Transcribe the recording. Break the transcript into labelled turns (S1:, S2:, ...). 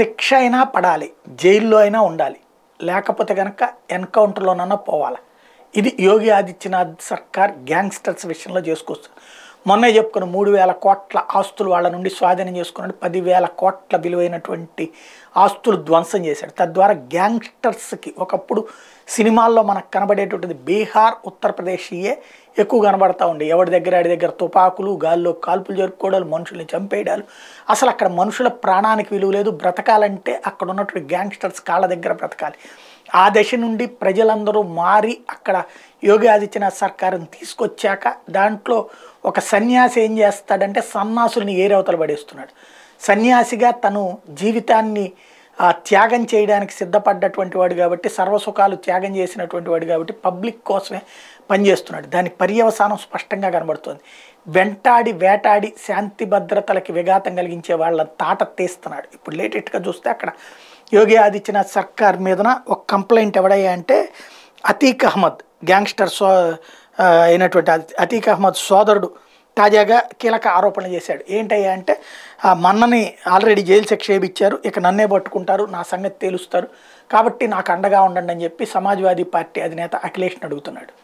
S1: శిక్ష అయినా పడాలి జైల్లో అయినా ఉండాలి లేకపోతే కనుక ఎన్కౌంటర్లోనైనా పోవాలి ఇది యోగి ఆదిత్యనాథ్ సర్కార్ గ్యాంగ్స్టర్స్ విషయంలో చేసుకోవచ్చు మొన్నే చెప్పుకున్న మూడు వేల కోట్ల ఆస్తులు వాళ్ళ నుండి స్వాధీనం చేసుకున్నాడు పదివేల కోట్ల విలువైనటువంటి ఆస్తులు ధ్వంసం చేశాడు తద్వారా గ్యాంగ్స్టర్స్కి ఒకప్పుడు సినిమాల్లో మనకు కనబడేటువంటిది బీహార్ ఉత్తరప్రదేశ్యే ఎక్కువ కనబడతా ఉండే ఎవరి దగ్గర ఆడి దగ్గర తుపాకులు గాల్లో కాల్పులు జరుపుకోవడాలు మనుషుల్ని చంపేయడాలు అసలు అక్కడ మనుషుల ప్రాణానికి విలువ లేదు బ్రతకాలంటే అక్కడ ఉన్నటువంటి గ్యాంగ్స్టర్స్ కాళ్ళ దగ్గర బ్రతకాలి ఆ దశ నుండి ప్రజలందరూ మారి అక్కడ యోగి ఆదిత్యనాథ్ సర్కారుని తీసుకొచ్చాక దాంట్లో ఒక సన్యాసి ఏం చేస్తాడంటే సన్నాసుల్ని ఏరవతలు పడేస్తున్నాడు సన్యాసిగా తను జీవితాన్ని ఆ త్యాగం చేయడానికి సిద్ధపడ్డటువంటి వాడు కాబట్టి సర్వసుఖాలు త్యాగం చేసినటువంటి వాడు కాబట్టి పబ్లిక్ కోసమే పనిచేస్తున్నాడు దాని పర్యవసానం స్పష్టంగా కనబడుతుంది వెంటాడి వేటాడి శాంతి భద్రతలకి విఘాతం కలిగించే వాళ్ళ తాట తీస్తున్నాడు ఇప్పుడు లేటెట్గా చూస్తే అక్కడ యోగి ఆదిత్యనాథ్ సర్కార్ మీదన ఒక కంప్లైంట్ ఎవడయ్యా అంటే అతీక్ అహ్మద్ గ్యాంగ్స్టర్ సో అయినటువంటి అతీక్ అహ్మద్ సోదరుడు తాజాగా కీలక ఆరోపణలు చేశాడు ఏంటయ్యా అంటే ఆ మన్నని ఆల్రెడీ జైలు శిక్ష ఇచ్చారు ఇక నన్నే పట్టుకుంటారు నా సంగతి తేలుస్తారు కాబట్టి నాకు అండగా ఉండండి అని చెప్పి సమాజ్వాదీ పార్టీ అధినేత అఖిలేష్ని అడుగుతున్నాడు